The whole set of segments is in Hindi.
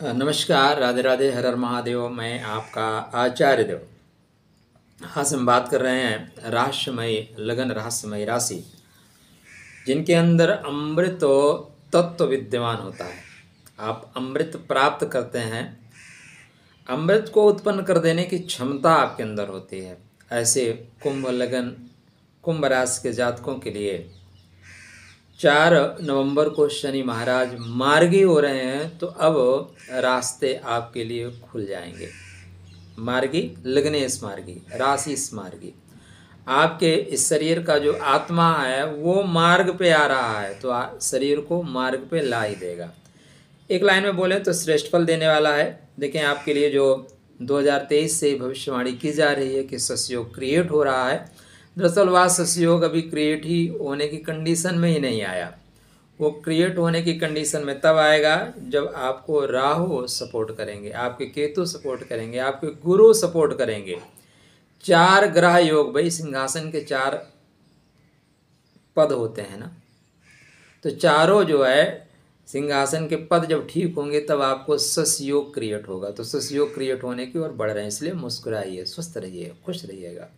नमस्कार राधे राधे हर हर महादेव मैं आपका आचार्य देव आज हम बात कर रहे हैं रहस्यमय लगन रहस्यमय राशि जिनके अंदर अमृत तो तत्व तो विद्यमान होता है आप अमृत प्राप्त करते हैं अमृत को उत्पन्न कर देने की क्षमता आपके अंदर होती है ऐसे कुंभ लगन कुंभ राशि के जातकों के लिए चार नवंबर को शनि महाराज मार्गी हो रहे हैं तो अब रास्ते आपके लिए खुल जाएंगे मार्गी लग्नेश मार्गी राशि मार्गी आपके इस शरीर का जो आत्मा है वो मार्ग पे आ रहा है तो शरीर को मार्ग पे ला ही देगा एक लाइन में बोले तो श्रेष्ठ फल देने वाला है देखें आपके लिए जो 2023 से भविष्यवाणी की जा रही है कि सस्योग क्रिएट हो रहा है दरअसल वह ससयोग अभी क्रिएट ही होने की कंडीशन में ही नहीं आया वो क्रिएट होने की कंडीशन में तब आएगा जब आपको राहु सपोर्ट करेंगे आपके केतु सपोर्ट करेंगे आपके गुरु सपोर्ट करेंगे चार ग्रह योग भाई सिंहासन के चार पद होते हैं ना तो चारों जो है सिंहासन के पद जब ठीक होंगे तब आपको सस योग क्रिएट होगा तो सस योग क्रिएट होने की ओर बढ़ रहे हैं इसलिए मुस्कुराइए स्वस्थ रहिए खुश रहिएगा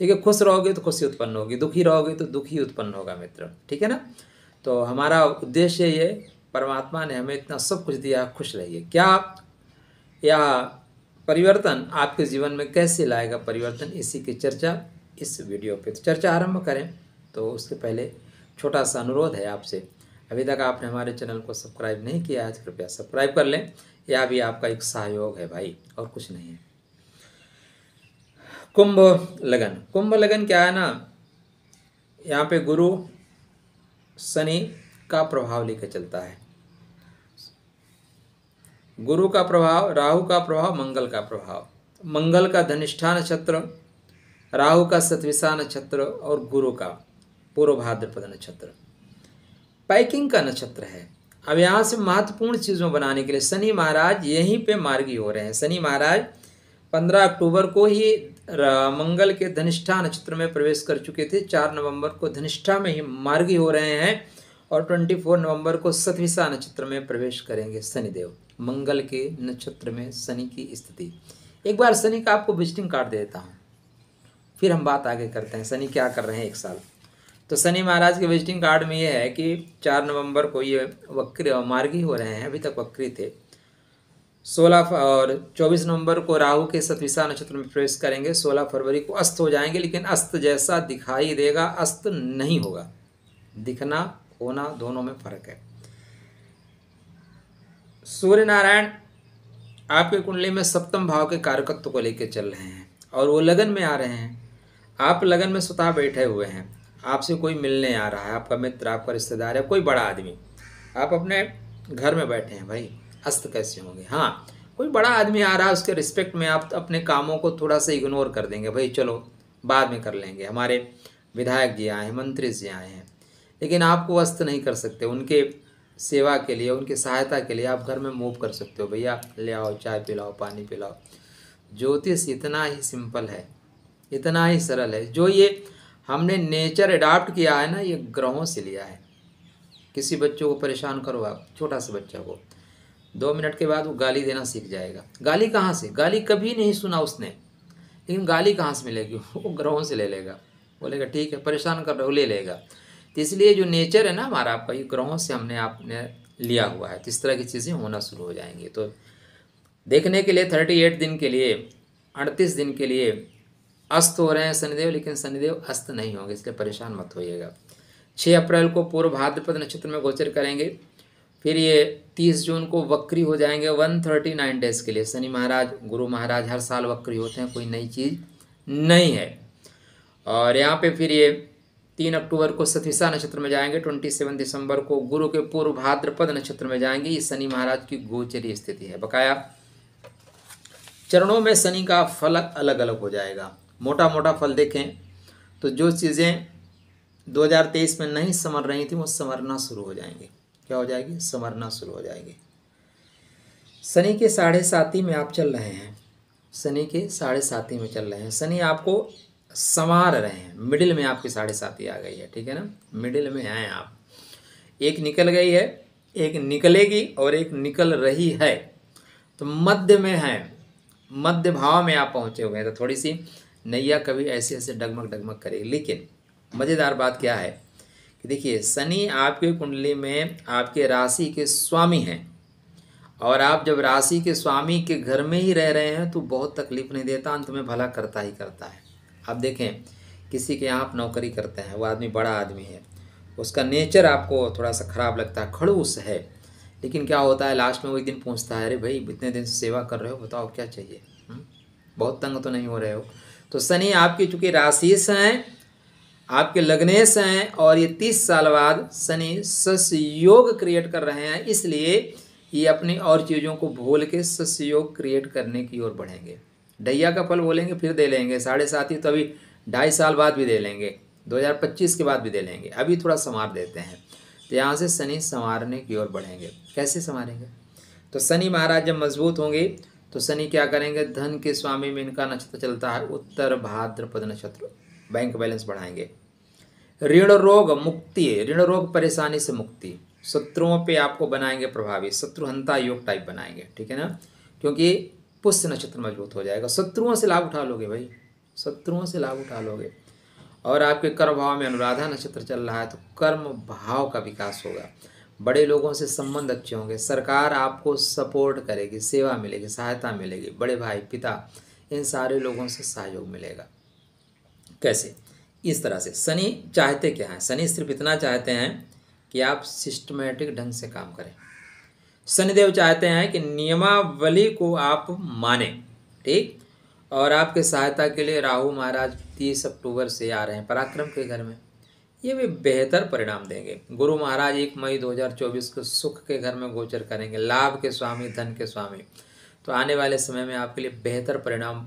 देखिए खुश रहोगे तो खुशी उत्पन्न होगी दुखी रहोगे तो दुखी उत्पन्न होगा मित्र ठीक है ना तो हमारा उद्देश्य ये परमात्मा ने हमें इतना सब कुछ दिया खुश रहिए क्या यह परिवर्तन आपके जीवन में कैसे लाएगा परिवर्तन इसी की चर्चा इस वीडियो पे तो चर्चा आरंभ करें तो उसके पहले छोटा सा अनुरोध है आपसे अभी तक आपने हमारे चैनल को सब्सक्राइब नहीं किया है तो कृपया सब्सक्राइब कर लें यह भी आपका एक सहयोग है भाई और कुछ नहीं है कुंभ लगन कुंभ लगन क्या है ना यहाँ पे गुरु शनि का प्रभाव लेकर चलता है गुरु का प्रभाव राहु का प्रभाव मंगल का प्रभाव मंगल का धनिष्ठा नक्षत्र राहु का सतविशा नक्षत्र और गुरु का पूर्व भाद्रपद नक्षत्र पैकिंग का नक्षत्र है अब यहाँ से महत्वपूर्ण चीज़ों बनाने के लिए शनि महाराज यहीं पे मार्गी हो रहे हैं शनि महाराज पंद्रह अक्टूबर को ही मंगल के धनिष्ठा नक्षत्र में प्रवेश कर चुके थे चार नवंबर को धनिष्ठा में ही मार्गी हो रहे हैं और ट्वेंटी फोर नवंबर को सतविशा नक्षत्र में प्रवेश करेंगे शनिदेव मंगल के नक्षत्र में शनि की स्थिति एक बार शनि का आपको विजिटिंग कार्ड दे देता हूँ फिर हम बात आगे करते हैं शनि क्या कर रहे हैं एक साल तो शनि महाराज के विजिटिंग कार्ड में ये है कि चार नवंबर को ये वक्री मार्गी हो रहे हैं अभी तक वक्री थे सोलह और चौबीस नवंबर को राहु के सतविशा नक्षत्र में प्रवेश करेंगे सोलह फरवरी को अस्त हो जाएंगे लेकिन अस्त जैसा दिखाई देगा अस्त नहीं होगा दिखना होना दोनों में फर्क है सूर्य नारायण आपके कुंडली में सप्तम भाव के कारकत्व को लेकर चल रहे हैं और वो लगन में आ रहे हैं आप लगन में स्वतः बैठे हुए हैं आपसे कोई मिलने आ रहा है आपका मित्र आपका रिश्तेदार है कोई बड़ा आदमी आप अपने घर में बैठे हैं भाई हस्त कैसे होंगे हाँ कोई बड़ा आदमी आ रहा है उसके रिस्पेक्ट में आप अपने कामों को थोड़ा सा इग्नोर कर देंगे भाई चलो बाद में कर लेंगे हमारे विधायक जी आए हैं मंत्री जी आए हैं लेकिन आपको वस्त नहीं कर सकते उनके सेवा के लिए उनकी सहायता के लिए आप घर में मूव कर सकते हो भैया ले आओ चाय पिलाओ पानी पिलाओ ज्योतिष इतना ही सिंपल है इतना ही सरल है जो ये हमने नेचर अडाप्ट किया है ना ये ग्रहों से लिया है किसी बच्चों को परेशान करो आप छोटा सा बच्चा को दो मिनट के बाद वो गाली देना सीख जाएगा गाली कहाँ से गाली कभी नहीं सुना उसने लेकिन गाली कहाँ से मिलेगी वो ग्रहों से ले लेगा बोलेगा ठीक है परेशान कर रहे हो ले लेगा तो इसलिए जो नेचर है ना हमारा आपका ये ग्रहों से हमने आपने लिया हुआ है तो इस तरह की चीज़ें होना शुरू हो जाएंगी तो देखने के लिए थर्टी एट दिन के लिए अड़तीस दिन के लिए अस्त हो रहे हैं शनिदेव लेकिन शनिदेव अस्त नहीं होंगे इसलिए परेशान मत होइएगा छः अप्रैल को पूर्व भाद्रपद नक्षत्र में गोचर करेंगे फिर ये तीस जून को वक्री हो जाएंगे वन थर्टी नाइन डेज के लिए शनि महाराज गुरु महाराज हर साल वक्री होते हैं कोई नई चीज़ नहीं है और यहाँ पे फिर ये तीन अक्टूबर को सतीसा नक्षत्र में जाएंगे ट्वेंटी सेवन दिसंबर को गुरु के पूर्व भाद्रपद नक्षत्र में जाएंगे ये शनि महाराज की गोचरी स्थिति है बकाया चरणों में शनि का फल अलग अलग हो जाएगा मोटा मोटा फल देखें तो जो चीज़ें 2023 में नहीं समर रही थी वो समरना शुरू हो जाएंगी क्या हो जाएगी संवरना शुरू हो जाएगी शनि के साढ़े साथी में आप चल रहे हैं शनि के साढ़े साथी में चल रहे हैं शनि आपको संवार रहे हैं मिडिल में आपकी साढ़े साथी आ गई है ठीक है ना मिडिल में हैं आप एक निकल गई है एक निकलेगी और एक निकल रही है तो मध्य में है मध्य भाव में आप पहुँचे हुए हैं तो थोड़ी सी नैया कभी ऐसे ऐसे डगमग डगमग करेगी लेकिन मज़ेदार बात क्या है देखिए शनि आपके कुंडली में आपके राशि के स्वामी हैं और आप जब राशि के स्वामी के घर में ही रह रहे हैं तो बहुत तकलीफ नहीं देता अंत में भला करता ही करता है आप देखें किसी के यहाँ आप नौकरी करते हैं वो आदमी बड़ा आदमी है उसका नेचर आपको थोड़ा सा ख़राब लगता है खड़ूस है लेकिन क्या होता है लास्ट में वो एक दिन पूछता है अरे भाई इतने दिन से सेवा कर रहे हो बताओ क्या चाहिए हुँ? हम्म? बहुत तंग तो नहीं हो रहे हो तो शनि आपकी चूँकि राशि से हैं आपके लग्नेश हैं और ये तीस साल बाद शनि सस्योग क्रिएट कर रहे हैं इसलिए ये अपनी और चीज़ों को भूल के योग क्रिएट करने की ओर बढ़ेंगे डैया का फल बोलेंगे फिर दे लेंगे साढ़े सात ही तो अभी ढाई साल बाद भी दे लेंगे 2025 के बाद भी दे लेंगे अभी थोड़ा संवार देते हैं तो यहाँ से शनि संवारने की ओर बढ़ेंगे कैसे संवारेंगे तो शनि महाराज जब मजबूत होंगे तो शनि क्या करेंगे धन के स्वामी में इनका नक्षत्र चलता है उत्तर भाद्रपद नक्षत्र बैंक बैलेंस बढ़ाएंगे ऋण रोग मुक्ति ऋण रोग परेशानी से मुक्ति शत्रुओं पे आपको बनाएंगे प्रभावी शत्रुहंता योग टाइप बनाएंगे ठीक है ना क्योंकि पुष्य नक्षत्र मजबूत हो जाएगा शत्रुओं से लाभ उठा लोगे भाई शत्रुओं से लाभ उठा लोगे और आपके कर्म भाव में अनुराधा नक्षत्र चल रहा है तो कर्म भाव का विकास होगा बड़े लोगों से संबंध अच्छे होंगे सरकार आपको सपोर्ट करेगी सेवा मिलेगी सहायता मिलेगी बड़े भाई पिता इन सारे लोगों से सहयोग मिलेगा कैसे इस तरह से शनि चाहते क्या है शनि सिर्फ इतना चाहते हैं कि आप सिस्टमेटिक ढंग से काम करें शनिदेव चाहते हैं कि नियमावली को आप माने ठीक और आपके सहायता के लिए राहु महाराज तीस अक्टूबर से आ रहे हैं पराक्रम के घर में ये भी बेहतर परिणाम देंगे गुरु महाराज एक मई 2024 को सुख के घर में गोचर करेंगे लाभ के स्वामी धन के स्वामी तो आने वाले समय में आपके लिए बेहतर परिणाम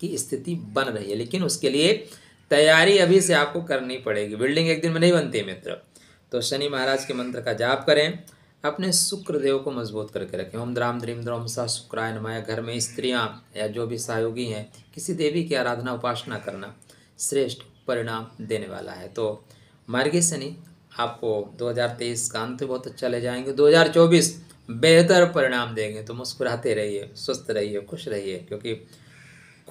की स्थिति बन रही है लेकिन उसके लिए तैयारी अभी से आपको करनी पड़ेगी बिल्डिंग एक दिन में नहीं बनती है मित्र तो शनि महाराज के मंत्र का जाप करें अपने शुक्र देव को मजबूत करके रखें ओम द्राम द्रीम द्रोम सा शुक्राय नमाया घर में स्त्रियाँ या जो भी सहयोगी हैं किसी देवी की आराधना उपासना करना श्रेष्ठ परिणाम देने वाला है तो मार्गी शनि आपको 2023 का अंत बहुत अच्छा ले जाएंगे 2024 बेहतर परिणाम देंगे तो मुस्कुराते रहिए स्वस्थ रहिए खुश रहिए क्योंकि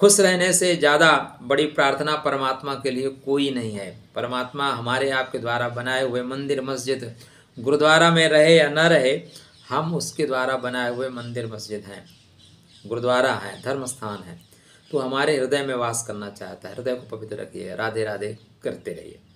खुश रहने से ज़्यादा बड़ी प्रार्थना परमात्मा के लिए कोई नहीं है परमात्मा हमारे आपके द्वारा बनाए हुए मंदिर मस्जिद गुरुद्वारा में रहे या न रहे हम उसके द्वारा बनाए हुए मंदिर मस्जिद हैं गुरुद्वारा हैं धर्म स्थान हैं तो हमारे हृदय में वास करना चाहता है हृदय को पवित्र रखिए राधे राधे करते रहिए